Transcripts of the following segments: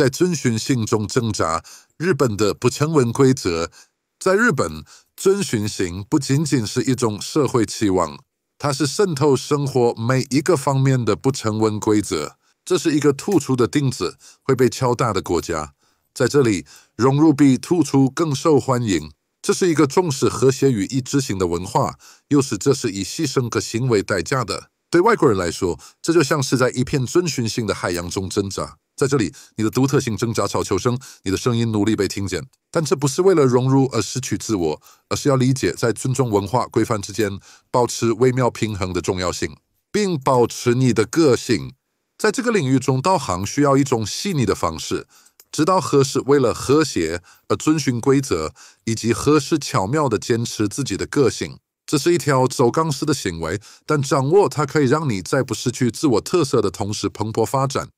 在遵循性中挣扎，日本的不成文规则，在日本，遵循性不仅仅是一种社会期望，它是渗透生活每一个方面的不成文规则。这是一个突出的钉子会被敲大的国家，在这里，融入比突出更受欢迎。这是一个重视和谐与一致性的文化，又是这是以牺牲和行为代价的。对外国人来说，这就像是在一片遵循性的海洋中挣扎。在这里，你的独特性挣扎、草求生，你的声音努力被听见，但这不是为了融入而失去自我，而是要理解在尊重文化规范之间保持微妙平衡的重要性，并保持你的个性。在这个领域中，导航需要一种细腻的方式，知道何时为了和谐而遵循规则，以及何时巧妙地坚持自己的个性。这是一条走钢丝的行为，但掌握它可以让你在不失去自我特色的同时蓬勃发展。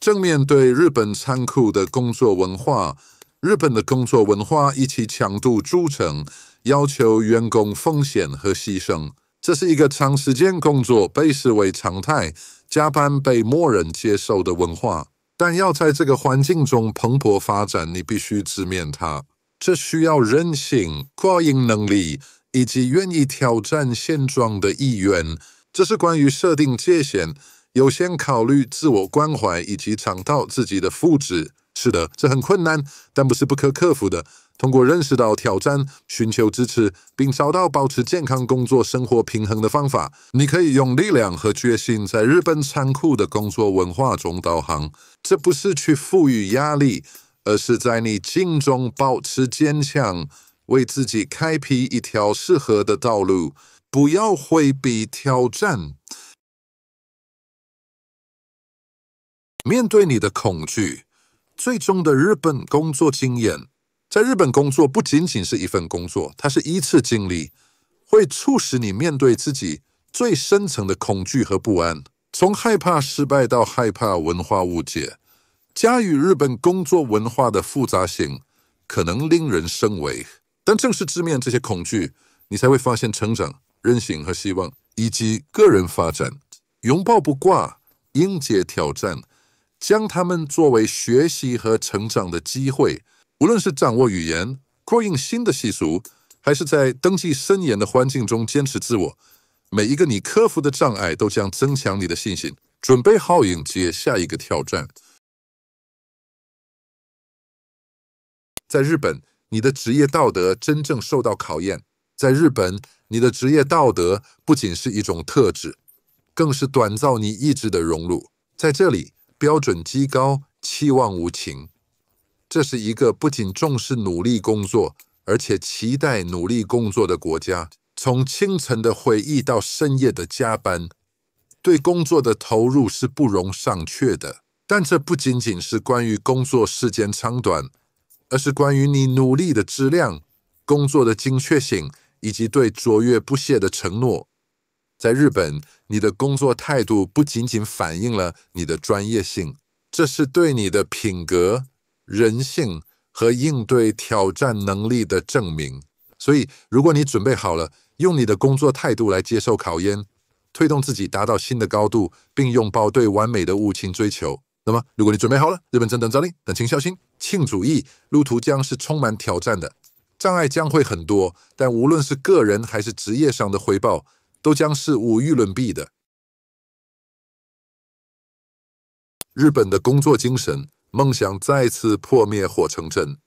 正面对日本残酷的工作文化，日本的工作文化一起强度著称，要求员工奉献和牺牲。这是一个长时间工作被视为常态、加班被默认接受的文化。但要在这个环境中蓬勃发展，你必须直面它。这需要韧性、过硬能力以及愿意挑战现状的意愿。这是关于设定界限。优先考虑自我关怀以及尝到自己的福祉。是的，这很困难，但不是不可克服的。通过认识到挑战，寻求支持，并找到保持健康、工作、生活平衡的方法，你可以用力量和决心在日本残酷的工作文化中导航。这不是去赋予压力，而是在你心中保持坚强，为自己开辟一条适合的道路。不要回避挑战。面对你的恐惧，最终的日本工作经验，在日本工作不仅仅是一份工作，它是一次经历，会促使你面对自己最深层的恐惧和不安。从害怕失败到害怕文化误解，加与日本工作文化的复杂性，可能令人生畏。但正是直面这些恐惧，你才会发现成长、韧性、和希望，以及个人发展。拥抱不挂，迎接挑战。将它们作为学习和成长的机会，无论是掌握语言、扩印新的习俗，还是在登记森严的环境中坚持自我，每一个你克服的障碍都将增强你的信心，准备好迎接下一个挑战。在日本，你的职业道德真正受到考验。在日本，你的职业道德不仅是一种特质，更是锻造你意志的熔炉。在这里。标准极高，期望无情。这是一个不仅重视努力工作，而且期待努力工作的国家。从清晨的会议到深夜的加班，对工作的投入是不容上榷的。但这不仅仅是关于工作时间长短，而是关于你努力的质量、工作的精确性以及对卓越不懈的承诺。在日本，你的工作态度不仅仅反映了你的专业性，这是对你的品格、人性和应对挑战能力的证明。所以，如果你准备好了，用你的工作态度来接受考验，推动自己达到新的高度，并拥抱对完美的物情追求，那么如果你准备好了，日本正等着你，等请小心、庆主义，路途将是充满挑战的，障碍将会很多，但无论是个人还是职业上的回报。都将是无与伦比的。日本的工作精神梦想再次破灭火成真。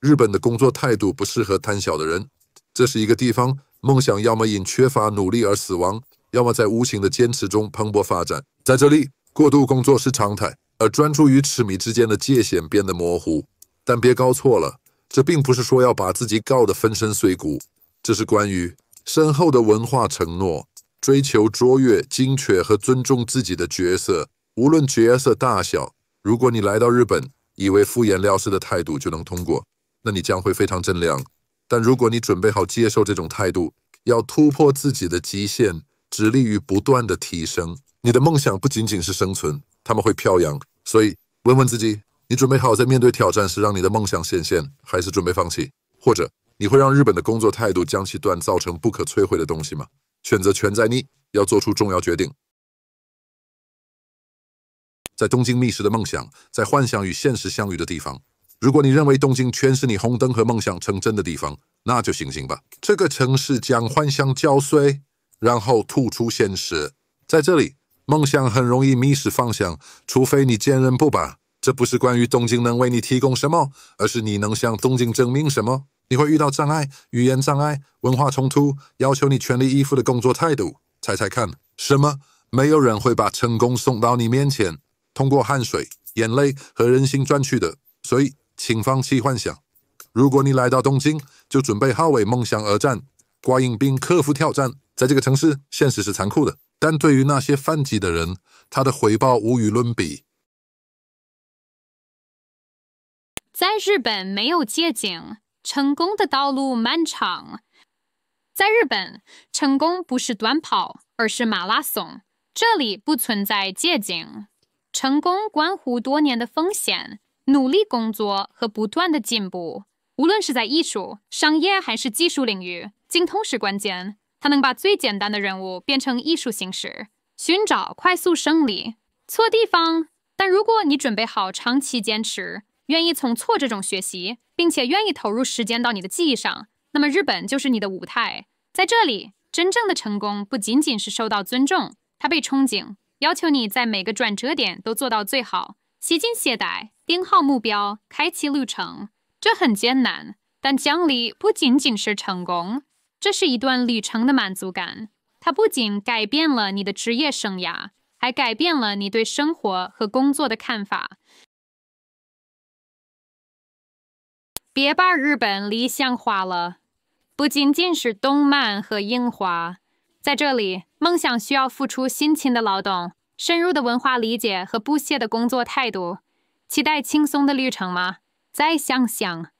日本的工作态度不适合贪小的人，这是一个地方梦想要么因缺乏努力而死亡，要么在无形的坚持中蓬勃发展。在这里，过度工作是常态，而专注于痴迷之间的界限变得模糊。但别搞错了，这并不是说要把自己告得粉身碎骨，这是关于。深厚的文化承诺，追求卓越、精确和尊重自己的角色，无论角色大小。如果你来到日本，以为敷衍了事的态度就能通过，那你将会非常正量，但如果你准备好接受这种态度，要突破自己的极限，致力于不断的提升，你的梦想不仅仅是生存，他们会飘扬。所以，问问自己，你准备好在面对挑战时让你的梦想显现，还是准备放弃，或者？你会让日本的工作态度将其锻造成不可摧毁的东西吗？选择权在你，要做出重要决定。在东京觅食的梦想，在幻想与现实相遇的地方。如果你认为东京全是你红灯和梦想成真的地方，那就醒醒吧。这个城市将幻想搅碎，然后吐出现实。在这里，梦想很容易迷失方向，除非你坚韧不拔。这不是关于东京能为你提供什么，而是你能向东京证明什么。你会遇到障碍，语言障碍、文化冲突，要求你全力以赴的工作态度。猜猜看，什么？没有人会把成功送到你面前，通过汗水、眼泪和人心赚取的。所以，请放弃幻想。如果你来到东京，就准备好为梦想而战，挂硬币，克服挑战。在这个城市，现实是残酷的，但对于那些反击的人，他的回报无与伦比。在日本，没有街景，成功的道路漫长，在日本，成功不是短跑，而是马拉松。这里不存在捷径，成功关乎多年的风险、努力工作和不断的进步。无论是在艺术、商业还是技术领域，精通是关键。它能把最简单的任务变成艺术形式。寻找快速胜利，错地方，但如果你准备好长期坚持，愿意从错这种学习。并且愿意投入时间到你的记忆上，那么日本就是你的舞台。在这里，真正的成功不仅仅是受到尊重，它被憧憬，要求你在每个转折点都做到最好，惜劲懈怠，定好目标，开启旅程。这很艰难，但奖励不仅仅是成功，这是一段旅程的满足感。它不仅改变了你的职业生涯，还改变了你对生活和工作的看法。别把日本理想化了，不仅仅是动漫和樱花。在这里，梦想需要付出辛勤的劳动、深入的文化理解和不懈的工作态度。期待轻松的旅程吗？再想想，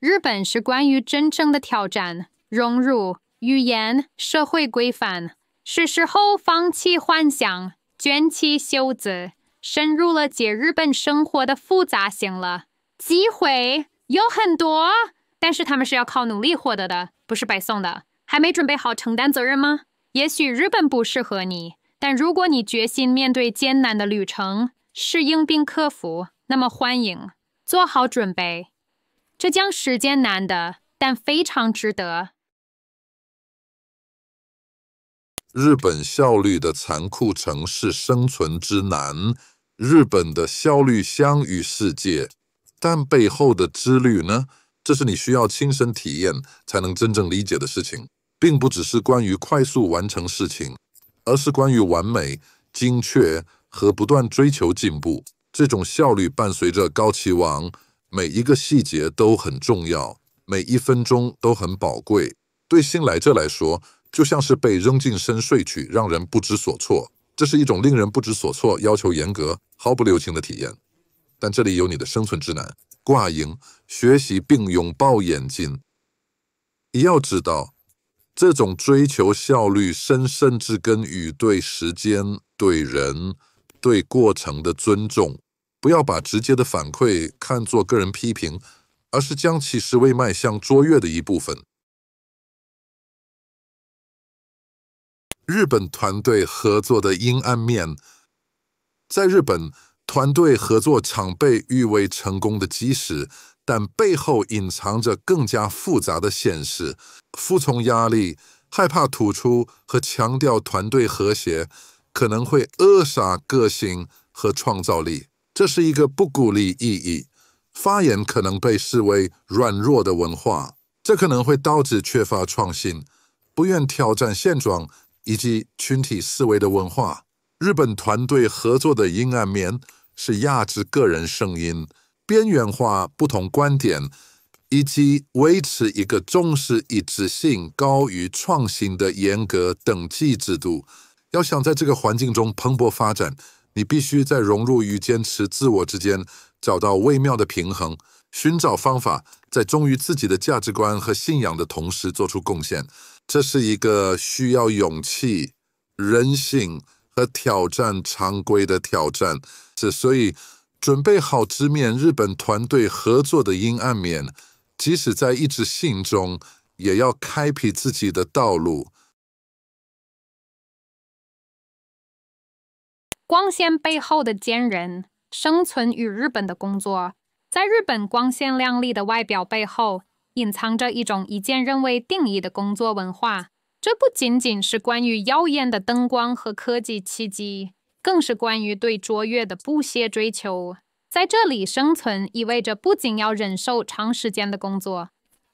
日本是关于真正的挑战、融入语言、社会规范。是时候放弃幻想，卷起袖子，深入了解日本生活的复杂性了。机会。有很多，但是他们是要靠努力获得的，不是白送的。还没准备好承担责任吗？也许日本不适合你，但如果你决心面对艰难的旅程，适应并克服，那么欢迎做好准备。这将时艰难的，但非常值得。日本效率的残酷城市生存之难，日本的效率相与世界。但背后的自律呢？这是你需要亲身体验才能真正理解的事情，并不只是关于快速完成事情，而是关于完美、精确和不断追求进步。这种效率伴随着高期望，每一个细节都很重要，每一分钟都很宝贵。对新来者来说，就像是被扔进深水区，让人不知所措。这是一种令人不知所措、要求严格、毫不留情的体验。但这里有你的生存指南，挂营学习并拥抱眼镜。你要知道，这种追求效率，深甚至根与对时间、对人、对过程的尊重，不要把直接的反馈看作个人批评，而是将其视为迈向卓越的一部分。日本团队合作的阴暗面，在日本。团队合作常被誉为成功的基石，但背后隐藏着更加复杂的现实。服从压力、害怕吐出和强调团队和谐，可能会扼杀个性和创造力。这是一个不鼓励意义，发言可能被视为软弱的文化，这可能会导致缺乏创新、不愿挑战现状以及群体思维的文化。日本团队合作的阴暗面。是压制个人声音、边缘化不同观点，以及维持一个重视一致性高于创新的严格等级制度。要想在这个环境中蓬勃发展，你必须在融入与坚持自我之间找到微妙的平衡，寻找方法，在忠于自己的价值观和信仰的同时做出贡献。这是一个需要勇气、人性。和挑战常规的挑战，是所以准备好直面日本团队合作的阴暗面，即使在一直信中，也要开辟自己的道路。光线背后的坚韧，生存与日本的工作，在日本光鲜亮丽的外表背后，隐藏着一种以坚韧为定义的工作文化。这不仅仅是关于耀眼的灯光和科技契机，更是关于对卓越的不懈追求。在这里生存意味着不仅要忍受长时间的工作，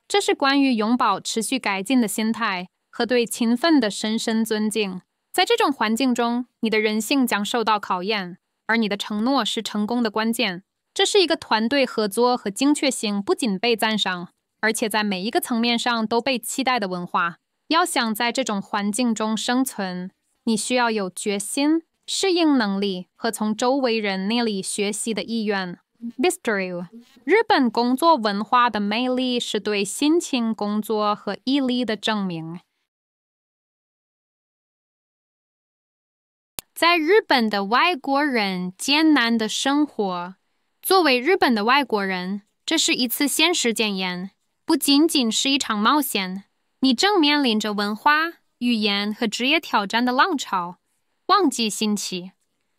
这是关于永葆持续改进的心态和对勤奋的深深尊敬。在这种环境中，你的人性将受到考验，而你的承诺是成功的关键。这是一个团队合作和精确性不仅被赞赏，而且在每一个层面上都被期待的文化。要想在这种环境中生存，你需要有决心、适应能力和从周围人那里学习的意愿。Mr. s e r u 日本工作文化的魅力是对辛勤工作和毅力的证明。在日本的外国人艰难的生活，作为日本的外国人，这是一次现实检验，不仅仅是一场冒险。你正面临着文化、语言和职业挑战的浪潮，旺季兴起。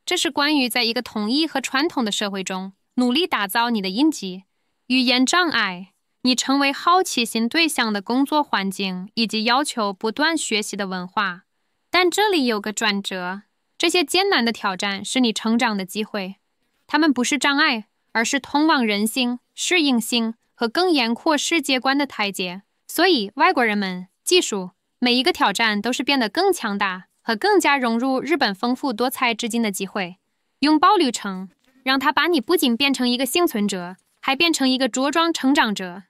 这是关于在一个统一和传统的社会中努力打造你的印记、语言障碍、你成为好奇心对象的工作环境，以及要求不断学习的文化。但这里有个转折：这些艰难的挑战是你成长的机会，它们不是障碍，而是通往人性、适应性和更严阔世界观的台阶。所以，外国人们，技术每一个挑战都是变得更强大和更加融入日本丰富多彩至今的机会。拥抱旅程，让它把你不仅变成一个幸存者，还变成一个茁壮成长者。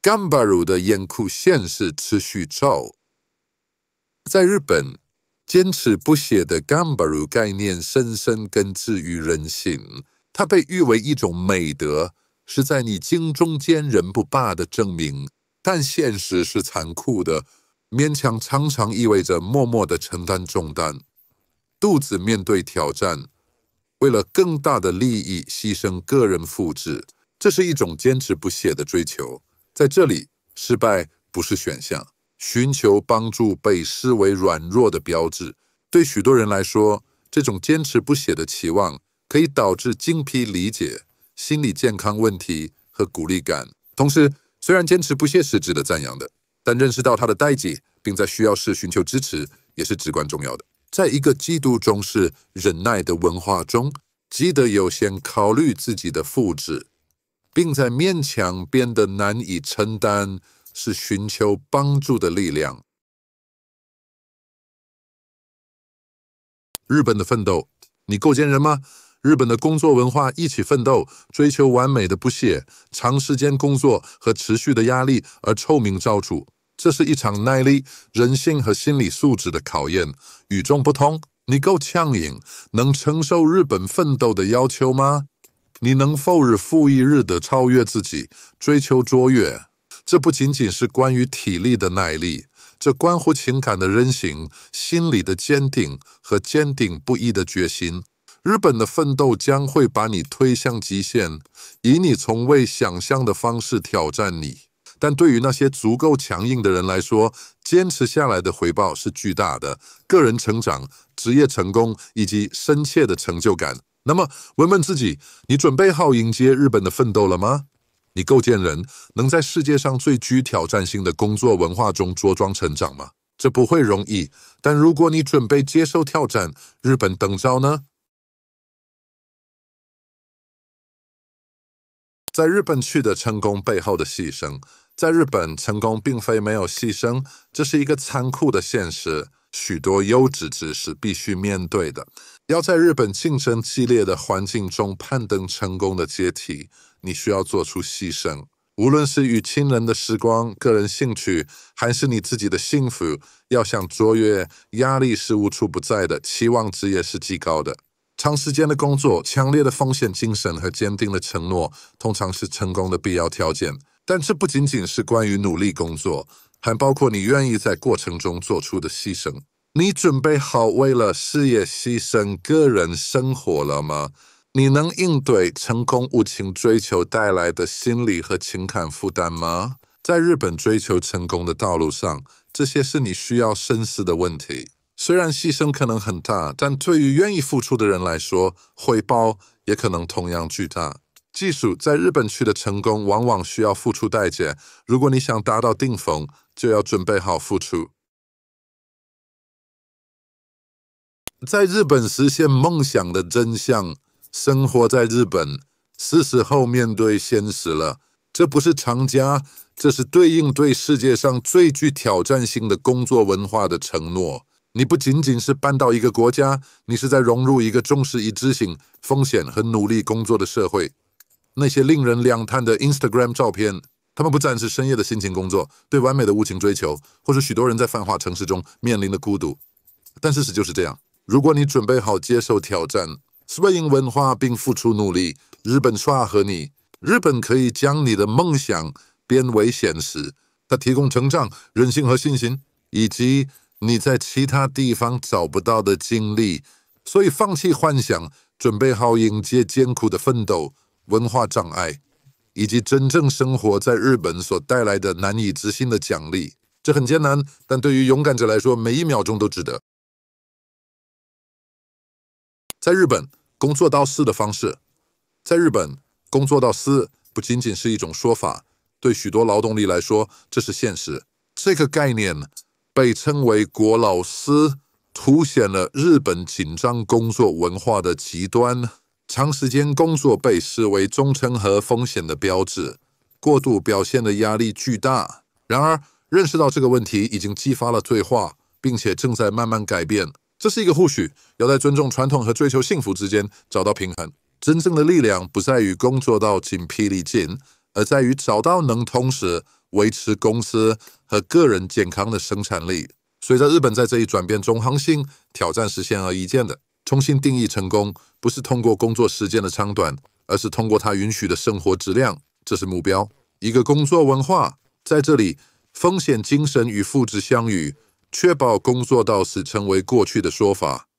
Gamba Ru 的严酷现实持续照。在日本，坚持不懈的 Gamba Ru 概念深深根植于人性，它被誉为一种美德。是在你经中坚人不拔的证明，但现实是残酷的，勉强常常意味着默默的承担重担，独自面对挑战，为了更大的利益牺牲个人复制，这是一种坚持不懈的追求。在这里，失败不是选项，寻求帮助被视为软弱的标志。对许多人来说，这种坚持不懈的期望可以导致精疲力竭。心理健康问题和鼓励感。同时，虽然坚持不懈是值得赞扬的，但认识到他的代际，并在需要时寻求支持也是至关重要的。在一个极度重视忍耐的文化中，记得优先考虑自己的福祉，并在勉强变得难以承担是寻求帮助的力量。日本的奋斗，你够坚韧吗？日本的工作文化，一起奋斗、追求完美的不懈、长时间工作和持续的压力而臭名昭著。这是一场耐力、人性和心理素质的考验。与众不同，你够呛瘾，能承受日本奋斗的要求吗？你能否日复一日地超越自己，追求卓越？这不仅仅是关于体力的耐力，这关乎情感的韧性、心理的坚定和坚定不移的决心。日本的奋斗将会把你推向极限，以你从未想象的方式挑战你。但对于那些足够强硬的人来说，坚持下来的回报是巨大的：个人成长、职业成功以及深切的成就感。那么，问问自己：你准备好迎接日本的奋斗了吗？你构建人能在世界上最具挑战性的工作文化中茁壮成长吗？这不会容易，但如果你准备接受挑战，日本等招呢？在日本去的成功背后的牺牲，在日本成功并非没有牺牲，这是一个残酷的现实。许多优质知识必须面对的，要在日本竞争激烈的环境中攀登成功的阶梯，你需要做出牺牲，无论是与亲人的时光、个人兴趣，还是你自己的幸福。要想卓越，压力是无处不在的，期望值也是极高的。长时间的工作、强烈的奉献精神和坚定的承诺，通常是成功的必要条件。但这不仅仅是关于努力工作，还包括你愿意在过程中做出的牺牲。你准备好为了事业牺牲个人生活了吗？你能应对成功无情追求带来的心理和情感负担吗？在日本追求成功的道路上，这些是你需要深思的问题。虽然牺牲可能很大，但对于愿意付出的人来说，回报也可能同样巨大。技术在日本取得成功，往往需要付出代价。如果你想达到顶峰，就要准备好付出。在日本实现梦想的真相，生活在日本是时候面对现实了。这不是长家，这是对应对世界上最具挑战性的工作文化的承诺。你不仅仅是搬到一个国家，你是在融入一个重视一致性、风险和努力工作的社会。那些令人两叹的 Instagram 照片，他们不展示深夜的辛勤工作、对完美的无情追求，或是许多人在泛化城市中面临的孤独。但事实就是这样。如果你准备好接受挑战、适应文化并付出努力，日本刷和你。日本可以将你的梦想变为现实。它提供成长、韧性和信心，以及。你在其他地方找不到的经历，所以放弃幻想，准备好迎接艰苦的奋斗、文化障碍，以及真正生活在日本所带来的难以置信的奖励。这很艰难，但对于勇敢者来说，每一秒钟都值得。在日本，工作到死的方式，在日本工作到死不仅仅是一种说法，对许多劳动力来说，这是现实。这个概念。被称为“国老师”，凸显了日本紧张工作文化的极端。长时间工作被视为忠诚和风险的标志，过度表现的压力巨大。然而，认识到这个问题已经激发了对话，并且正在慢慢改变。这是一个或许要在尊重传统和追求幸福之间找到平衡。真正的力量不在于工作到筋疲力尽，而在于找到能同时。维持公司和个人健康的生产力。随着日本在这一转变中航行，挑战是显而易见的。重新定义成功，不是通过工作时间的长短，而是通过它允许的生活质量。这是目标。一个工作文化在这里，风险精神与复制相遇，确保工作到死成为过去的说法。